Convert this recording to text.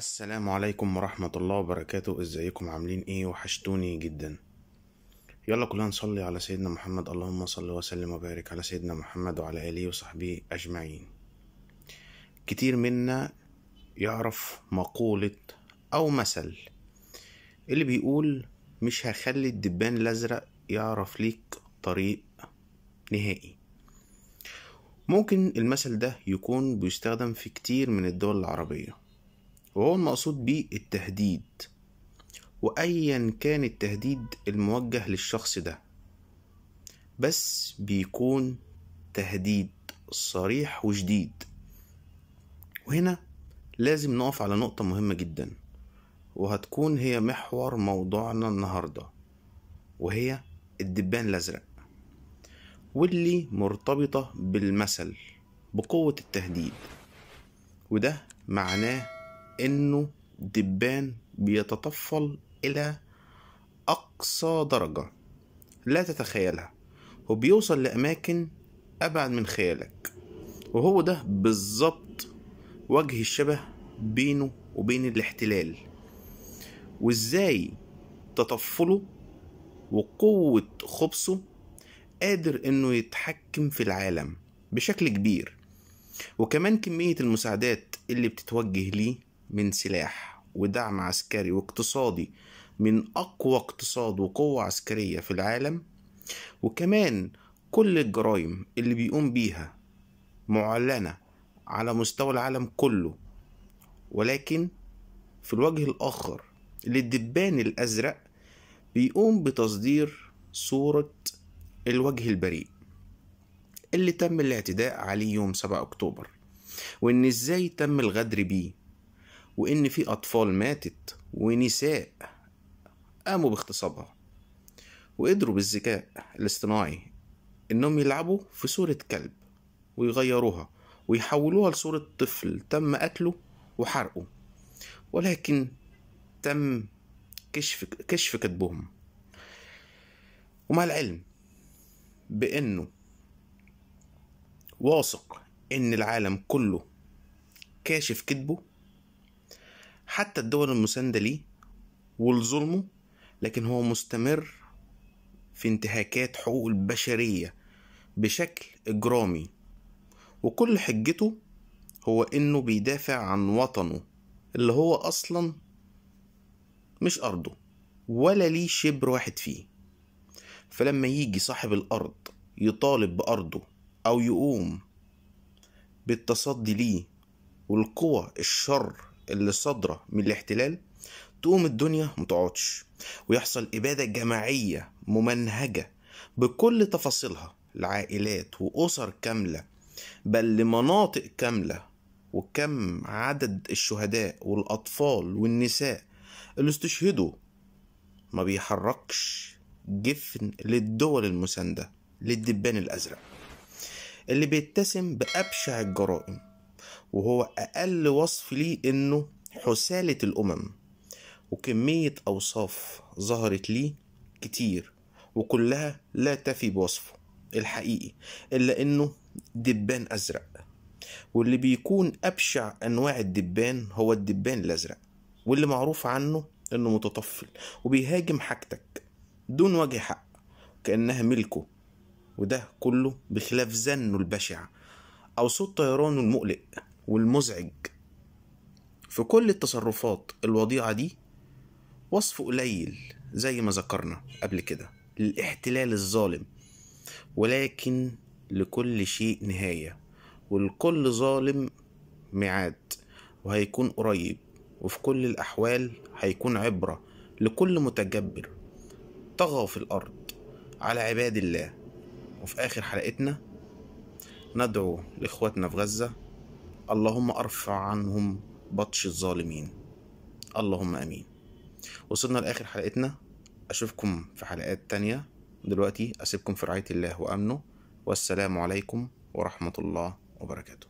السلام عليكم ورحمة الله وبركاته ازيكم عاملين ايه وحشتوني جدا يلا كلنا نصلي على سيدنا محمد اللهم صل وسلم وبارك على سيدنا محمد وعلى آله وصحبه أجمعين كتير منا يعرف مقولة أو مثل اللي بيقول مش هخلي الدبان الأزرق يعرف ليك طريق نهائي ممكن المثل ده يكون بيستخدم في كتير من الدول العربية وهو المقصود بيه التهديد وأيا كان التهديد الموجه للشخص ده بس بيكون تهديد صريح وشديد وهنا لازم نقف على نقطة مهمة جدا وهتكون هي محور موضوعنا النهاردة وهي الدبان الأزرق واللي مرتبطة بالمثل بقوة التهديد وده معناه انه دبان بيتطفل الى اقصى درجة لا تتخيلها وبيوصل لاماكن ابعد من خيالك وهو ده بالظبط وجه الشبه بينه وبين الاحتلال وازاي تطفله وقوة خبصه قادر انه يتحكم في العالم بشكل كبير وكمان كمية المساعدات اللي بتتوجه ليه من سلاح ودعم عسكري واقتصادي من أقوى اقتصاد وقوة عسكرية في العالم وكمان كل الجرائم اللي بيقوم بيها معلنة على مستوى العالم كله ولكن في الوجه الآخر للدبان الأزرق بيقوم بتصدير صورة الوجه البريء اللي تم الاعتداء عليه يوم 7 أكتوبر وإن إزاي تم الغدر بيه وإن في أطفال ماتت ونساء قاموا باغتصابها وقدروا بالذكاء الاصطناعي إنهم يلعبوا في صورة كلب ويغيروها ويحولوها لصورة طفل تم قتله وحرقه ولكن تم كشف كشف كذبهم ومع العلم بانه واثق ان العالم كله كاشف كذبه حتى الدول المساندة ليه ولظلمه لكن هو مستمر في انتهاكات حقوق البشرية بشكل إجرامي وكل حجته هو إنه بيدافع عن وطنه اللي هو أصلا مش أرضه ولا ليه شبر واحد فيه فلما يجي صاحب الأرض يطالب بأرضه أو يقوم بالتصدي ليه والقوى الشر اللي صادرة من الاحتلال تقوم الدنيا متقعدش ويحصل إبادة جماعية ممنهجة بكل تفاصيلها لعائلات وأسر كاملة بل لمناطق كاملة وكم عدد الشهداء والأطفال والنساء اللي استشهدوا ما بيحركش جفن للدول المساندة للدبان الأزرق اللي بيتسم بأبشع الجرائم وهو أقل وصف ليه إنه حسالة الأمم وكمية أوصاف ظهرت ليه كتير وكلها لا تفي بوصفه الحقيقي إلا إنه دبان أزرق واللي بيكون أبشع أنواع الدبان هو الدبان الأزرق واللي معروف عنه إنه متطفل وبيهاجم حاجتك دون وجه حق كأنها ملكه وده كله بخلاف زنه البشع أو صوت طيرانه المقلق والمزعج في كل التصرفات الوضيعة دي وصف قليل زي ما ذكرنا قبل كده للاحتلال الظالم ولكن لكل شيء نهاية ولكل ظالم ميعاد وهيكون قريب وفي كل الأحوال هيكون عبرة لكل متجبر طغى في الأرض على عباد الله وفي آخر حلقتنا ندعو لإخواتنا في غزة اللهم ارفع عنهم بطش الظالمين اللهم امين وصلنا لاخر حلقتنا اشوفكم في حلقات تانية دلوقتي اسيبكم في رعايه الله وامنه والسلام عليكم ورحمه الله وبركاته